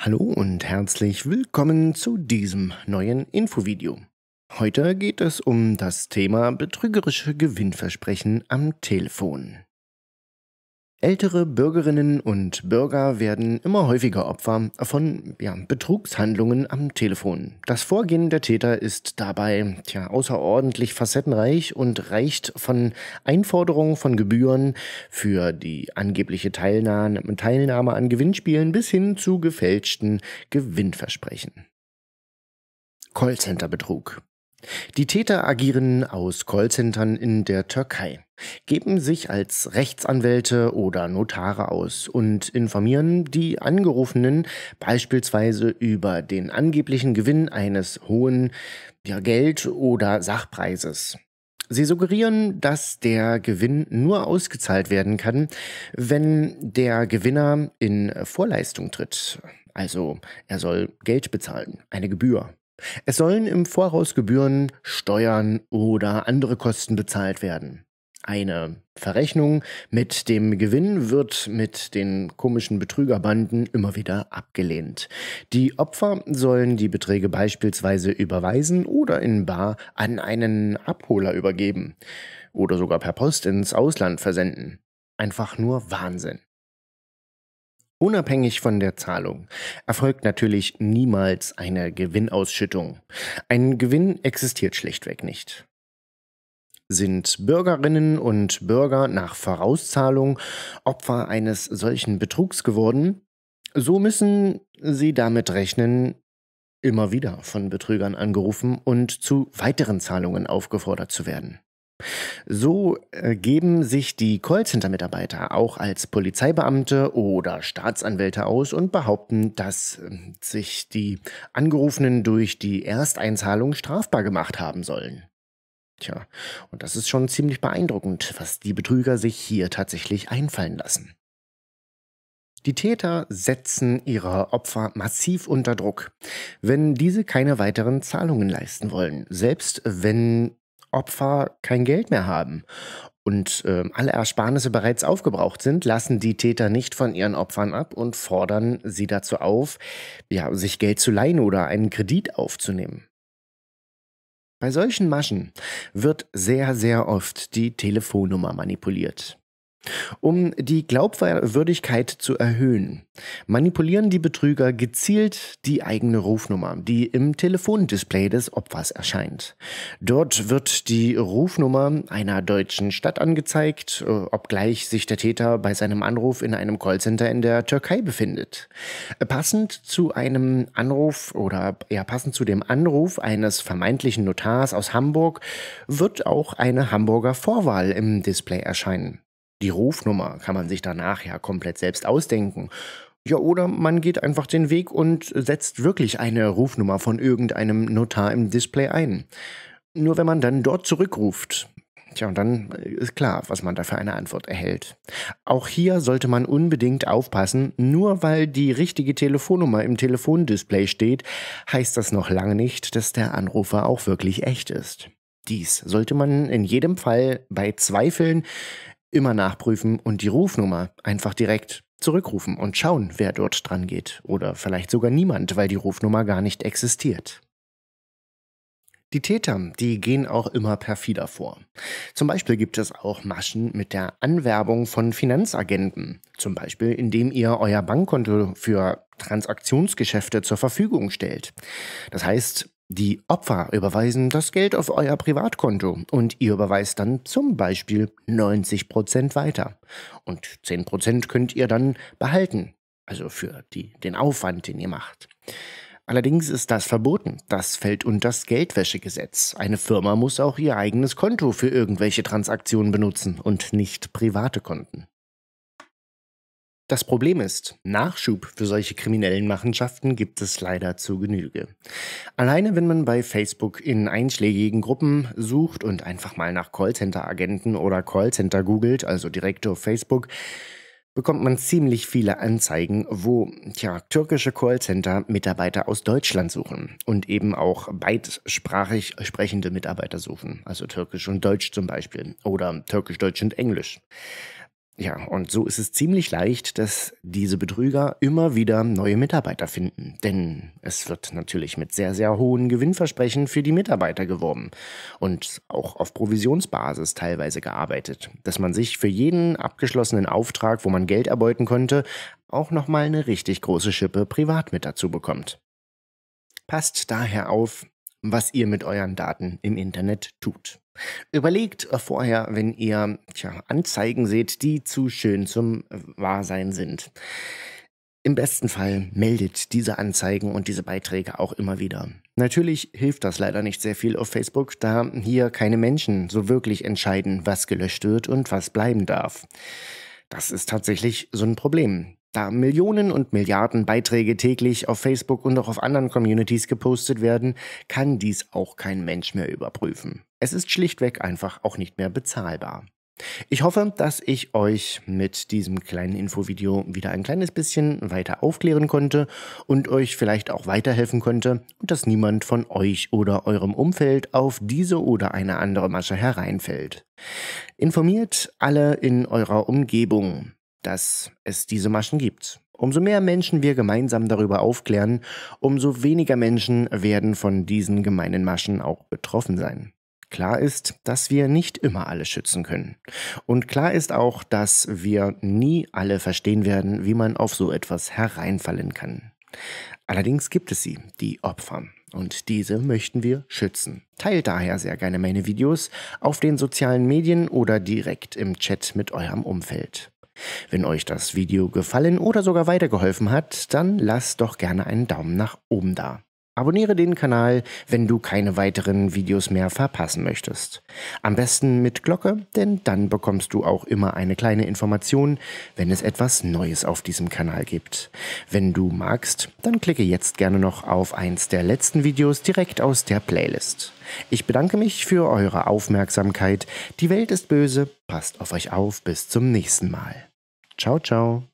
Hallo und herzlich willkommen zu diesem neuen Infovideo. Heute geht es um das Thema betrügerische Gewinnversprechen am Telefon. Ältere Bürgerinnen und Bürger werden immer häufiger Opfer von ja, Betrugshandlungen am Telefon. Das Vorgehen der Täter ist dabei tja, außerordentlich facettenreich und reicht von Einforderungen von Gebühren für die angebliche Teilnahme, Teilnahme an Gewinnspielen bis hin zu gefälschten Gewinnversprechen. Callcenter-Betrug. Die Täter agieren aus Callcentern in der Türkei, geben sich als Rechtsanwälte oder Notare aus und informieren die Angerufenen beispielsweise über den angeblichen Gewinn eines hohen ja, Geld- oder Sachpreises. Sie suggerieren, dass der Gewinn nur ausgezahlt werden kann, wenn der Gewinner in Vorleistung tritt. Also er soll Geld bezahlen, eine Gebühr. Es sollen im Voraus Gebühren, Steuern oder andere Kosten bezahlt werden. Eine Verrechnung mit dem Gewinn wird mit den komischen Betrügerbanden immer wieder abgelehnt. Die Opfer sollen die Beträge beispielsweise überweisen oder in Bar an einen Abholer übergeben oder sogar per Post ins Ausland versenden. Einfach nur Wahnsinn. Unabhängig von der Zahlung erfolgt natürlich niemals eine Gewinnausschüttung. Ein Gewinn existiert schlichtweg nicht. Sind Bürgerinnen und Bürger nach Vorauszahlung Opfer eines solchen Betrugs geworden, so müssen sie damit rechnen, immer wieder von Betrügern angerufen und zu weiteren Zahlungen aufgefordert zu werden. So äh, geben sich die Callcenter-Mitarbeiter auch als Polizeibeamte oder Staatsanwälte aus und behaupten, dass ähm, sich die Angerufenen durch die Ersteinzahlung strafbar gemacht haben sollen. Tja, und das ist schon ziemlich beeindruckend, was die Betrüger sich hier tatsächlich einfallen lassen. Die Täter setzen ihre Opfer massiv unter Druck, wenn diese keine weiteren Zahlungen leisten wollen, selbst wenn Opfer kein Geld mehr haben und äh, alle Ersparnisse bereits aufgebraucht sind, lassen die Täter nicht von ihren Opfern ab und fordern sie dazu auf, ja, sich Geld zu leihen oder einen Kredit aufzunehmen. Bei solchen Maschen wird sehr, sehr oft die Telefonnummer manipuliert. Um die Glaubwürdigkeit zu erhöhen, manipulieren die Betrüger gezielt die eigene Rufnummer, die im Telefondisplay des Opfers erscheint. Dort wird die Rufnummer einer deutschen Stadt angezeigt, äh, obgleich sich der Täter bei seinem Anruf in einem Callcenter in der Türkei befindet. Passend zu einem Anruf oder ja, passend zu dem Anruf eines vermeintlichen Notars aus Hamburg wird auch eine Hamburger Vorwahl im Display erscheinen. Die Rufnummer kann man sich danach ja komplett selbst ausdenken. Ja, oder man geht einfach den Weg und setzt wirklich eine Rufnummer von irgendeinem Notar im Display ein. Nur wenn man dann dort zurückruft, Tja, und dann äh, ist klar, was man da für eine Antwort erhält. Auch hier sollte man unbedingt aufpassen, nur weil die richtige Telefonnummer im Telefondisplay steht, heißt das noch lange nicht, dass der Anrufer auch wirklich echt ist. Dies sollte man in jedem Fall bei Zweifeln immer nachprüfen und die Rufnummer einfach direkt zurückrufen und schauen, wer dort dran geht. Oder vielleicht sogar niemand, weil die Rufnummer gar nicht existiert. Die Täter, die gehen auch immer perfider vor. Zum Beispiel gibt es auch Maschen mit der Anwerbung von Finanzagenten. Zum Beispiel, indem ihr euer Bankkonto für Transaktionsgeschäfte zur Verfügung stellt. Das heißt, die Opfer überweisen das Geld auf euer Privatkonto und ihr überweist dann zum Beispiel 90% weiter. Und 10% könnt ihr dann behalten, also für die, den Aufwand, den ihr macht. Allerdings ist das verboten. Das fällt unter das Geldwäschegesetz. Eine Firma muss auch ihr eigenes Konto für irgendwelche Transaktionen benutzen und nicht private Konten. Das Problem ist, Nachschub für solche kriminellen Machenschaften gibt es leider zu Genüge. Alleine wenn man bei Facebook in einschlägigen Gruppen sucht und einfach mal nach Callcenter-Agenten oder Callcenter googelt, also direkt auf Facebook, bekommt man ziemlich viele Anzeigen, wo tja, türkische Callcenter Mitarbeiter aus Deutschland suchen und eben auch beidsprachig sprechende Mitarbeiter suchen, also türkisch und deutsch zum Beispiel oder türkisch, deutsch und englisch. Ja, und so ist es ziemlich leicht, dass diese Betrüger immer wieder neue Mitarbeiter finden. Denn es wird natürlich mit sehr, sehr hohen Gewinnversprechen für die Mitarbeiter geworben und auch auf Provisionsbasis teilweise gearbeitet, dass man sich für jeden abgeschlossenen Auftrag, wo man Geld erbeuten konnte, auch nochmal eine richtig große Schippe privat mit dazu bekommt. Passt daher auf, was ihr mit euren Daten im Internet tut. Überlegt vorher, wenn ihr tja, Anzeigen seht, die zu schön zum Wahrsein sind. Im besten Fall meldet diese Anzeigen und diese Beiträge auch immer wieder. Natürlich hilft das leider nicht sehr viel auf Facebook, da hier keine Menschen so wirklich entscheiden, was gelöscht wird und was bleiben darf. Das ist tatsächlich so ein Problem. Da Millionen und Milliarden Beiträge täglich auf Facebook und auch auf anderen Communities gepostet werden, kann dies auch kein Mensch mehr überprüfen. Es ist schlichtweg einfach auch nicht mehr bezahlbar. Ich hoffe, dass ich euch mit diesem kleinen Infovideo wieder ein kleines bisschen weiter aufklären konnte und euch vielleicht auch weiterhelfen konnte und dass niemand von euch oder eurem Umfeld auf diese oder eine andere Masche hereinfällt. Informiert alle in eurer Umgebung dass es diese Maschen gibt. Umso mehr Menschen wir gemeinsam darüber aufklären, umso weniger Menschen werden von diesen gemeinen Maschen auch betroffen sein. Klar ist, dass wir nicht immer alle schützen können. Und klar ist auch, dass wir nie alle verstehen werden, wie man auf so etwas hereinfallen kann. Allerdings gibt es sie, die Opfer. Und diese möchten wir schützen. Teilt daher sehr gerne meine Videos auf den sozialen Medien oder direkt im Chat mit eurem Umfeld. Wenn euch das Video gefallen oder sogar weitergeholfen hat, dann lasst doch gerne einen Daumen nach oben da. Abonniere den Kanal, wenn du keine weiteren Videos mehr verpassen möchtest. Am besten mit Glocke, denn dann bekommst du auch immer eine kleine Information, wenn es etwas Neues auf diesem Kanal gibt. Wenn du magst, dann klicke jetzt gerne noch auf eins der letzten Videos direkt aus der Playlist. Ich bedanke mich für eure Aufmerksamkeit. Die Welt ist böse, passt auf euch auf, bis zum nächsten Mal. Ciao, ciao.